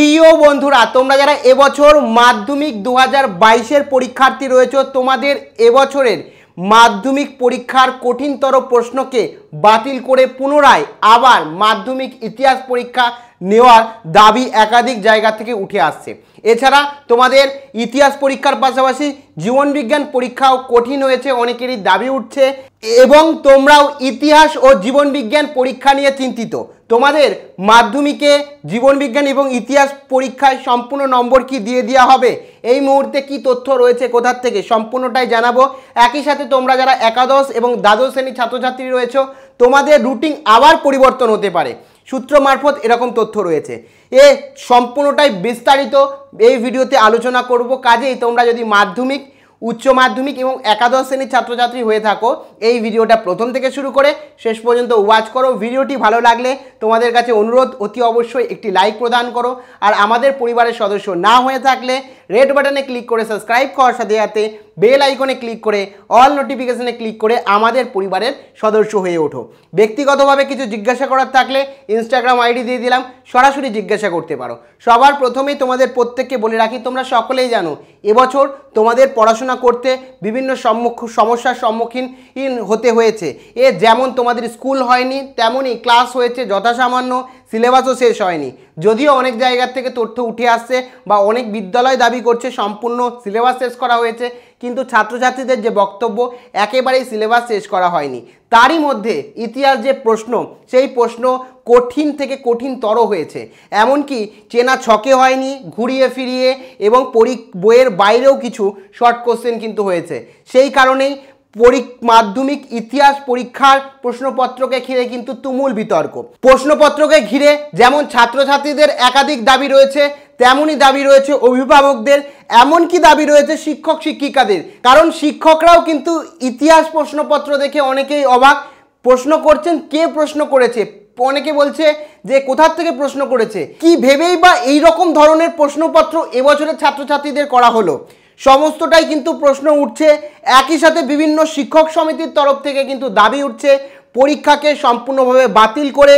প্রিয় বন্ধুরা তোমরা যারা এবছর মাধ্যমিক দু হাজার বাইশের পরীক্ষার্থী রয়েছ তোমাদের এবছরের মাধ্যমিক পরীক্ষার কঠিনতর প্রশ্নকে বাতিল করে পুনরায় আবার মাধ্যমিক ইতিহাস পরীক্ষা নেওয়ার দাবি একাধিক জায়গা থেকে উঠে আসছে এছাড়া তোমাদের ইতিহাস পরীক্ষার পাশাপাশি জীবনবিজ্ঞান পরীক্ষাও কঠিন হয়েছে অনেকেরই দাবি উঠছে এবং তোমরাও ইতিহাস ও জীবনবিজ্ঞান পরীক্ষা নিয়ে চিন্তিত তোমাদের মাধ্যমিকে জীবনবিজ্ঞান এবং ইতিহাস পরীক্ষায় সম্পূর্ণ নম্বর কি দিয়ে দেওয়া হবে এই মুহূর্তে কি তথ্য রয়েছে কোথার থেকে সম্পূর্ণটাই জানাবো একই সাথে তোমরা যারা একাদশ এবং দ্বাদশ শ্রেণীর ছাত্রছাত্রী রয়েছে তোমাদের রুটিন আবার পরিবর্তন হতে পারে সূত্র মারফত এরকম তথ্য রয়েছে এ সম্পূর্ণটাই বিস্তারিত এই ভিডিওতে আলোচনা করব কাজেই তোমরা যদি মাধ্যমিক উচ্চ মাধ্যমিক এবং একাদশ শ্রেণীর ছাত্রছাত্রী হয়ে থাকো এই ভিডিওটা প্রথম থেকে শুরু করে শেষ পর্যন্ত ওয়াচ করো ভিডিওটি ভালো লাগলে তোমাদের কাছে অনুরোধ অতি অবশ্যই একটি লাইক প্রদান করো আর আমাদের পরিবারের সদস্য না হয়ে থাকলে রেড বাটনে ক্লিক করে সাবস্ক্রাইব করার সাথে সাথে বেল আইকনে ক্লিক করে অল নোটিফিকেশানে ক্লিক করে আমাদের পরিবারের সদস্য হয়ে ওঠো ব্যক্তিগতভাবে কিছু জিজ্ঞাসা করার থাকলে ইনস্টাগ্রাম আইডি দিয়ে দিলাম সরাসরি জিজ্ঞাসা করতে পারো সবার প্রথমেই তোমাদের প্রত্যেককে বলে রাখি তোমরা সকলেই জানো এবছর তোমাদের পড়াশোনা করতে বিভিন্ন সম্মুখ সমস্যার সম্মুখীন হতে হয়েছে এ যেমন তোমাদের স্কুল হয়নি তেমনই ক্লাস হয়েছে যথাসামান্য সিলেবাসও শেষ হয়নি যদিও অনেক জায়গার থেকে তথ্য উঠে আসছে বা অনেক বিদ্যালয় দাবি করছে সম্পূর্ণ সিলেবাস শেষ করা হয়েছে কিন্তু ছাত্রছাত্রীদের যে বক্তব্য একেবারেই সিলেবাস শেষ করা হয়নি তারই মধ্যে ইতিহাস যে প্রশ্ন সেই প্রশ্ন কঠিন থেকে কঠিনতর হয়েছে এমনকি চেনা ছকে হয়নি ঘুরিয়ে ফিরিয়ে এবং পরি বইয়ের বাইরেও কিছু শর্ট কোশ্চেন কিন্তু হয়েছে সেই কারণেই মাধ্যমিক ইতিহাস পরীক্ষার প্রশ্নপত্রকে ঘিরে কিন্তু তুমুল বিতর্ক প্রশ্নপত্রকে ঘিরে যেমন ছাত্রছাত্রীদের একাধিক দাবি রয়েছে তেমনই দাবি রয়েছে অভিভাবকদের এমন কি দাবি রয়েছে শিক্ষক শিক্ষিকাদের কারণ শিক্ষকরাও কিন্তু ইতিহাস প্রশ্নপত্র দেখে অনেকেই অবাক প্রশ্ন করছেন কে প্রশ্ন করেছে অনেকে বলছে যে কোথার থেকে প্রশ্ন করেছে কি ভেবেই বা এই রকম ধরনের প্রশ্নপত্র এবছরের ছাত্রছাত্রীদের করা হলো সমস্তটাই কিন্তু প্রশ্ন উঠছে একই সাথে বিভিন্ন শিক্ষক সমিতির তরফ থেকে কিন্তু দাবি উঠছে পরীক্ষাকে সম্পূর্ণভাবে বাতিল করে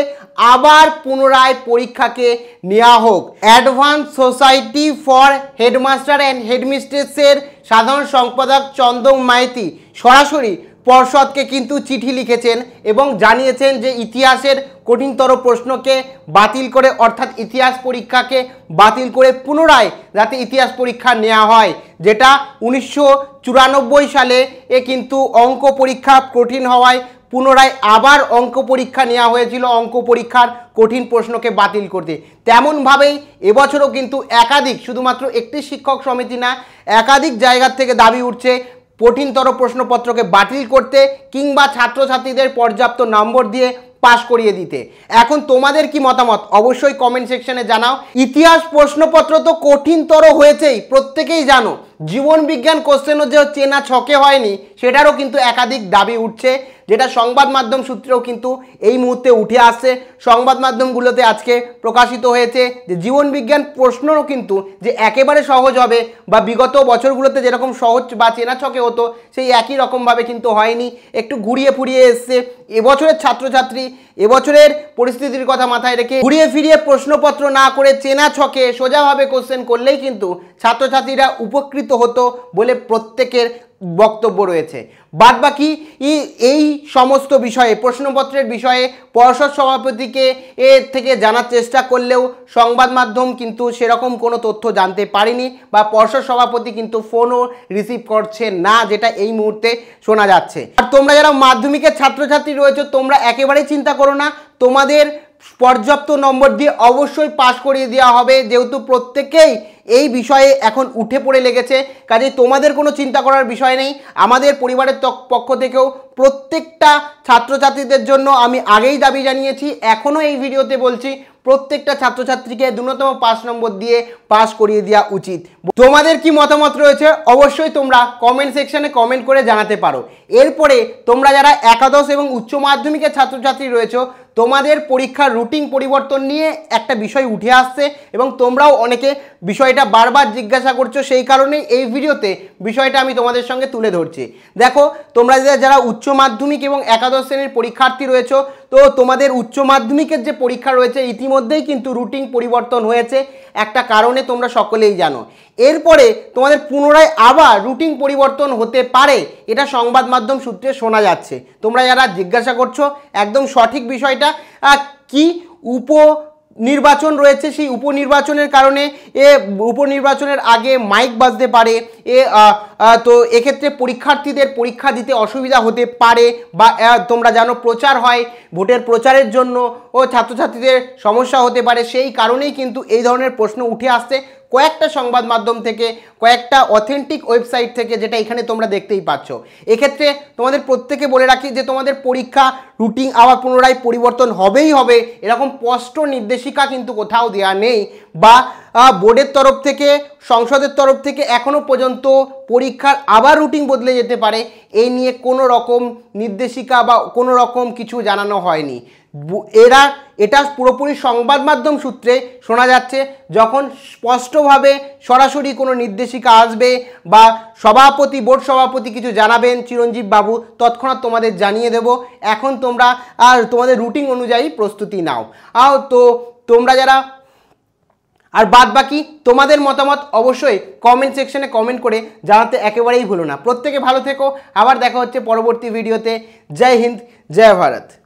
আবার পুনরায় পরীক্ষাকে নেওয়া হোক advance society for headmaster and হেডমিস্ট্রেসের সাধারণ সম্পাদক চন্দন মাইতি সরাসরি পর্ষদকে কিন্তু চিঠি লিখেছেন এবং জানিয়েছেন যে ইতিহাসের কঠিনতর প্রশ্নকে বাতিল করে অর্থাৎ ইতিহাস পরীক্ষাকে বাতিল করে পুনরায় যাতে ইতিহাস পরীক্ষা নেওয়া হয় যেটা উনিশশো সালে এ কিন্তু অঙ্ক পরীক্ষা কঠিন হওয়ায় পুনরায় আবার অঙ্ক পরীক্ষা নেওয়া হয়েছিল অঙ্ক পরীক্ষার কঠিন প্রশ্নকে বাতিল করতে তেমনভাবেই এবছরও কিন্তু একাধিক শুধুমাত্র একটি শিক্ষক সমিতি না একাধিক জায়গা থেকে দাবি উঠছে কঠিনতর প্রশ্নপত্রকে বাতিল করতে কিংবা ছাত্রছাত্রীদের পর্যাপ্ত নম্বর দিয়ে পাশ করিয়ে দিতে এখন তোমাদের কি মতামত অবশ্যই কমেন্ট সেকশনে জানাও ইতিহাস প্রশ্নপত্র তো কঠিনতর হয়েছেই প্রত্যেকেই জানো জীবন বিজ্ঞান কোশ্চেনও যে চেনা ছকে হয়নি সেটারও কিন্তু একাধিক দাবি উঠছে যেটা সংবাদ মাধ্যম সূত্রেও কিন্তু এই মুহূর্তে উঠে আসছে সংবাদ মাধ্যমগুলোতে আজকে প্রকাশিত হয়েছে যে জীবন বিজ্ঞান প্রশ্নও কিন্তু যে একেবারে সহজ হবে বা বিগত বছরগুলোতে যেরকম সহজ বা চেনা ছকে হতো সেই একই রকমভাবে কিন্তু হয়নি একটু ঘুরিয়ে ফুরিয়ে এসছে এবছরের ছাত্রছাত্রী এবছরের পরিস্থিতির কথা মাথায় রেখে ঘুরিয়ে ফিরিয়ে প্রশ্নপত্র না করে চেনা ছকে সোজাভাবে কোশ্চেন করলেই কিন্তু ছাত্রছাত্রীরা উপকৃত হতো বলে প্রত্যেকের বক্তব্য রয়েছে বাদ বাকি এই সমস্ত বিষয়ে প্রশ্নপত্রের বিষয়ে পর্ষদ সভাপতিকে এর থেকে জানার চেষ্টা করলেও সংবাদ মাধ্যম কিন্তু সেরকম কোনো তথ্য জানতে পারেনি বা পর্ষদ সভাপতি কিন্তু ফোনও রিসিভ করছে না যেটা এই মুহূর্তে শোনা যাচ্ছে আর তোমরা যারা মাধ্যমিকের ছাত্রছাত্রী রয়েছে তোমরা একেবারেই চিন্তা করো না তোমাদের পর্যাপ্ত নম্বর দিয়ে অবশ্যই পাশ করিয়ে দেওয়া হবে যেহেতু প্রত্যেকেই এই বিষয়ে এখন উঠে পড়ে লেগেছে কাজে তোমাদের কোনো চিন্তা করার বিষয় নেই আমাদের পরিবারের পক্ষ থেকেও প্রত্যেকটা ছাত্রছাত্রীদের জন্য আমি আগেই দাবি জানিয়েছি এখনও এই ভিডিওতে বলছি প্রত্যেকটা ছাত্রছাত্রীকে ন্যূনতম পাঁচ নম্বর দিয়ে পাস করিয়ে দেওয়া উচিত তোমাদের কি মতামত রয়েছে অবশ্যই তোমরা কমেন্ট সেকশনে কমেন্ট করে জানাতে পারো এরপরে তোমরা যারা একাদশ এবং উচ্চ মাধ্যমিকের ছাত্রছাত্রী রয়েছে তোমাদের পরীক্ষার রুটিন পরিবর্তন নিয়ে একটা বিষয় উঠে আসছে এবং তোমরাও অনেকে বিষয়টা বারবার জিজ্ঞাসা করছো সেই কারণে এই ভিডিওতে বিষয়টা আমি তোমাদের সঙ্গে তুলে ধরছি দেখো তোমরা যারা উচ্চ উচ্চ মাধ্যমিক এবং একাদশ শ্রেণীর পরীক্ষার্থী রয়েছে তো তোমাদের উচ্চ মাধ্যমিকের যে পরীক্ষা রয়েছে ইতিমধ্যেই কিন্তু রুটিন পরিবর্তন হয়েছে একটা কারণে তোমরা সকলেই জানো এরপরে তোমাদের পুনরায় আবার রুটিন পরিবর্তন হতে পারে এটা সংবাদ মাধ্যম সূত্রে শোনা যাচ্ছে তোমরা যারা জিজ্ঞাসা করছো একদম সঠিক বিষয়টা কি উপ নির্বাচন রয়েছে সেই উপনির্বাচনের কারণে এ উপনির্বাচনের আগে মাইক বাজতে পারে এ তো এক্ষেত্রে পরীক্ষার্থীদের পরীক্ষা দিতে অসুবিধা হতে পারে বা তোমরা জানো প্রচার হয় ভোটের প্রচারের জন্য ও ছাত্রছাত্রীদের সমস্যা হতে পারে সেই কারণেই কিন্তু এই ধরনের প্রশ্ন উঠে আসছে কয়েকটা সংবাদ মাধ্যম থেকে কয়েকটা অথেন্টিক ওয়েবসাইট থেকে যেটা এখানে তোমরা দেখতেই পাচ্ছ এক্ষেত্রে তোমাদের প্রত্যেকে বলে রাখি যে তোমাদের পরীক্ষা রুটিন আবার পুনরায় পরিবর্তন হবেই হবে এরকম স্পষ্ট নির্দেশিকা কিন্তু কোথাও দেওয়া নেই বা বোর্ডের তরফ থেকে সংসদের তরফ থেকে এখনও পর্যন্ত পরীক্ষার আবার রুটিন বদলে যেতে পারে এই নিয়ে কোনো রকম নির্দেশিকা বা কোনো রকম কিছু জানানো হয়নি এরা এটা পুরোপুরি সংবাদ মাধ্যম সূত্রে শোনা যাচ্ছে যখন স্পষ্টভাবে সরাসরি কোনো নির্দেশিকা আসবে বা সভাপতি বোর্ড সভাপতি কিছু জানাবেন চিরঞ্জীব বাবু তৎক্ষণাৎ তোমাদের জানিয়ে দেব এখন তোমরা আর তোমাদের রুটিন অনুযায়ী প্রস্তুতি নাও আও তো তোমরা যারা আর বাদ বাকি তোমাদের মতামত অবশ্যই কমেন্ট সেকশনে কমেন্ট করে জানাতে একেবারেই ভুলো না প্রত্যেকে ভালো থেকো আবার দেখা হচ্ছে পরবর্তী ভিডিওতে জয় হিন্দ জয় ভারত